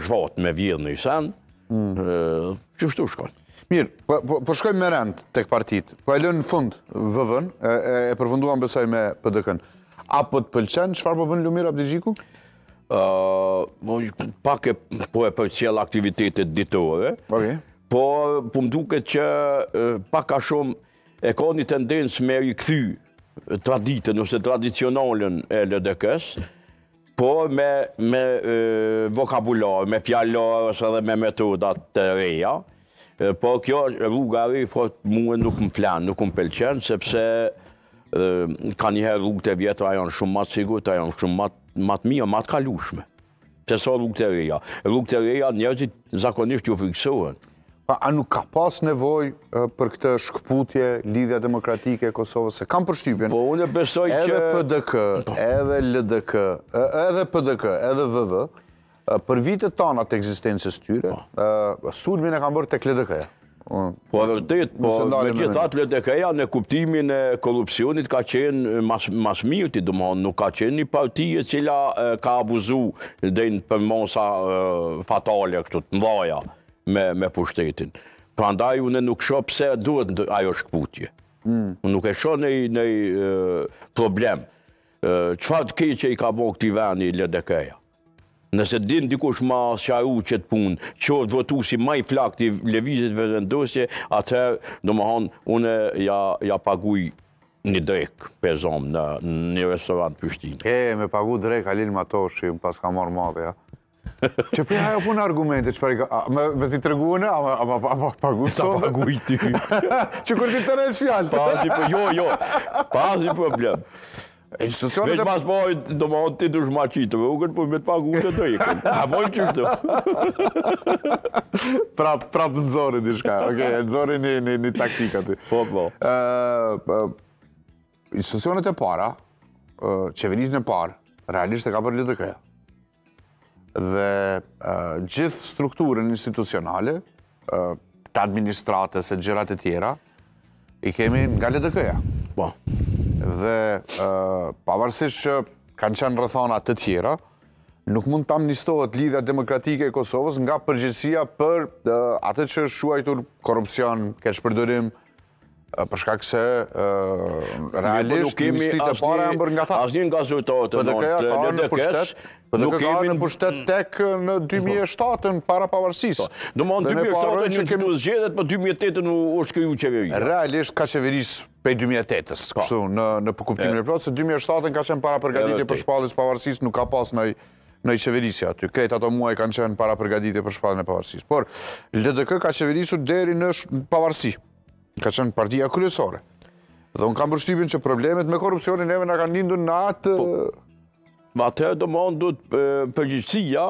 zhvot me vjedh në Isan, mm. që shtu shkojnë. Mirë, po, po, po shkojmë me rend të këpartit, po e lënë në fund vëvën, e përfunduan besoj me pëdëkën, a po të pëlqenë, qëfar po bënë Lumir Abdijiku? Pak e po e përqel aktivitetet ditove, po po më duke që pak a shumë e ka një tendencë me i këthy traditën ose tradicionalën e LDK-së, po me vokabular, me fjallar, ose dhe me metodat të reja. Po kjo rruga e rrë, muë nuk më flanë, nuk më pelqenë, sepse ka njëherë rrugë të vjetër, a janë shumë matë sigurët, a janë shumë matë mija, matë kalushme. Se sa rrugë të reja? Rrugë të reja njerëzit zakonisht ju friksohen. Pa, a nuk ka pas nevoj për këtë shkëputje lidhja demokratike e Kosovës? Se kam përshtypjen, po, edhe PDK, edhe LDK, edhe PDK, edhe VV, për vite të tanë atë eksistencës tyre, po. sulmin e kam bërë të LDK. ja Po, e vërtit, po, me gjithë atë LDK-ja në kuptimin e korupcionit ka qenë mas mirti, dëmohon, nuk ka qenë një partije cila ka abuzu dhejnë për mosa fatale këtë të mdoja me pushtetin. Pra ndaj unë nuk sho pse duhet ajo shkëputje. Unë nuk e sho në problem. Qfar të kej që i ka bo këti veni LDK-ja? Nëse din dikush ma sharu qëtë punë, që është votu si maj flak të levizit vërëndosje, atëherë, në më une ja paguj një drek, për zomë, në një restorant pështinë. E, me pagu drek, Alin Matoshi, pas ka marrë madhe, ja. Që përja ajo punë argumente, që farika, me t'i tërgune, a ma pagunë sotë? Ta pagu i ty. Që kur t'i të rejtë shjallë? Pa, po, jo, jo, pa, t'i për bljëmë. Vesh pas pojt, do më hëtë të të shma qitëve, u kërë për po me të pagu të të ikën. A pojt që të. Prapë në zori një shka, oke, në zori një taktika të. Po, po. Institucionet e para, qeverisht në parë, realisht e ka për lëtë të kreja dhe gjithë strukturën institucionale, të administratës e gjërat e tjera, i kemi nga LDK-ja. Po. Dhe pavarësisht që kanë qenë rëthanat të tjera, nuk mund të amnistohet lidhja demokratike e Kosovës nga përgjithsia për atët që shuajtur korupcion, keshpërdërim, korupcion, Eh, për shkak se eh, realisht ministrit e para janë bërë nga ta. Asnjë nga zyrtarët e nëndë të në dëkes, nuk kemi në pushtet mm. tek në 2007-ën para pavarësis. Në më në 2007-ën që të zgjedhet, për 2008-ën u është këju qeveri. Realisht ka qeveris për 2008-ës, po. kështu në përkuptimin e plotë, se 2007-ën ka qenë para përgatitje për shpallis pavarësis, nuk ka pas në në i qeverisja aty. Kretë ato muaj kanë qenë para përgatitje për shpallin e pavarësis. Por, LDK ka qeverisur deri në pavarësi ka qenë partia kryesore. Dhe unë kam bërështypin që problemet me korupcionin e me nga kanë lindu në atë... Po, ma të e do mundu të përgjithësia,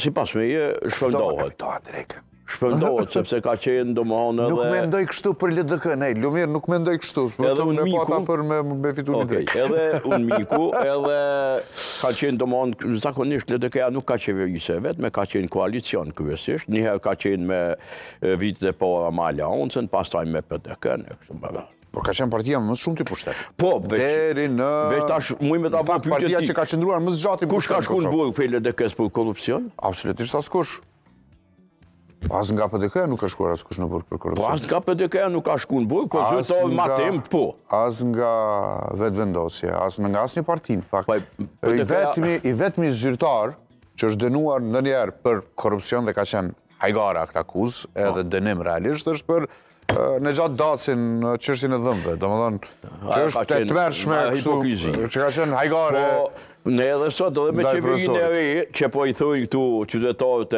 si pas me e shpëndohet. Këtë të të të shpëndohet, sepse ka qenë domohon edhe... Nuk me ndoj kështu për LDK, nej, Lumir, nuk me ndoj kështu, për të më pata për me fitur një drejtë. Edhe unë miku, edhe ka qenë domohon, zakonisht LDK-ja nuk ka qenë vëjse vetë, me ka qenë koalicion kërësisht, njëherë ka qenë me vitë dhe po Amalia Onsen, pastaj me PDK, në kështu më dhe. Por ka qenë partia më shumë të pushtet. Po, veç... Veç tash, muj me të vërë pyqet ti... Partia që ka qëndruar më zxatim... Kush ka shku në burë për LDK-s për korupcion? Absolutisht as kush. Asë as nga PDK-ja nuk ka shkuar as kush në burg për korrupsion. Asë as nga PDK-ja nuk ka shkuar në burg, po gjithto ma tim po. As nga vetvendosja, as në po, po. nga asnjë parti në fakt. Po, i vetmi i vetmi zyrtar që është dënuar ndonjëherë për korrupsion dhe ka qenë hajgara këtë kuz, edhe pa. dënim realisht është për në gjatë dacin në çështjen e më Domethën që është të të kështu. Që ka qenë hajgare. ne edhe sot edhe me çevirin e ri që po i thojnë këtu qytetarët